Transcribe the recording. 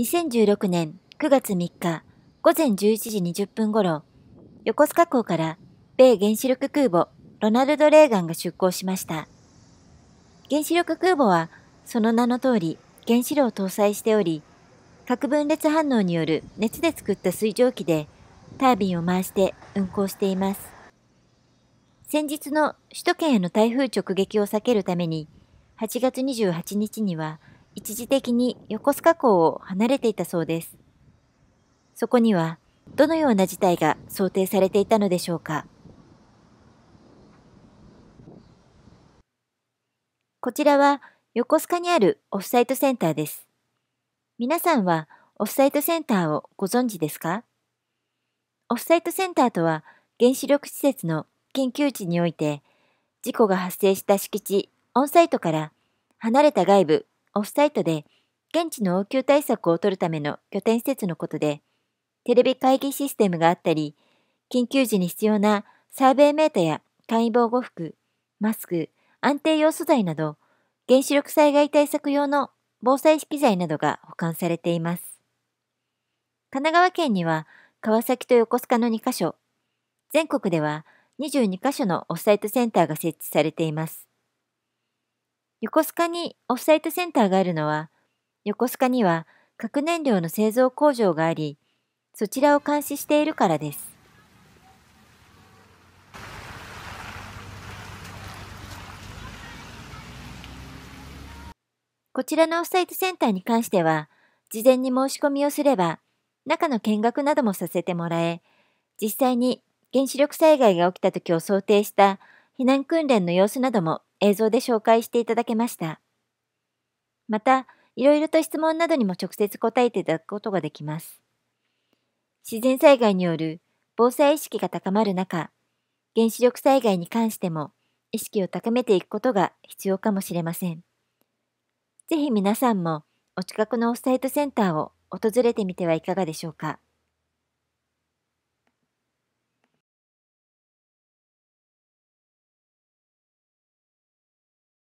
2016年9月3日午前11時20分頃、横須賀港から米原子力空母ロナルド・レーガンが出港しました。原子力空母はその名の通り原子炉を搭載しており、核分裂反応による熱で作った水蒸気でタービンを回して運航しています。先日の首都圏への台風直撃を避けるために、8月28日には一時的に横須賀港を離れていたそうです。そこにはどのような事態が想定されていたのでしょうか。こちらは横須賀にあるオフサイトセンターです。皆さんはオフサイトセンターをご存知ですかオフサイトセンターとは原子力施設の研究地において事故が発生した敷地オンサイトから離れた外部オフサイトで現地の応急対策を取るための拠点施設のことで、テレビ会議システムがあったり、緊急時に必要なサーベイメーターや簡易防護服、マスク、安定用素材など、原子力災害対策用の防災機材などが保管されています。神奈川県には川崎と横須賀の2カ所、全国では22カ所のオフサイトセンターが設置されています。横須賀にオフサイトセンターがあるのは、横須賀には核燃料の製造工場があり、そちらを監視しているからです。こちらのオフサイトセンターに関しては、事前に申し込みをすれば、中の見学などもさせてもらえ、実際に原子力災害が起きた時を想定した避難訓練の様子なども映像で紹介していただけました。また、いろいろと質問などにも直接答えていただくことができます。自然災害による防災意識が高まる中、原子力災害に関しても意識を高めていくことが必要かもしれません。ぜひ皆さんもお近くのオフサイトセンターを訪れてみてはいかがでしょうか。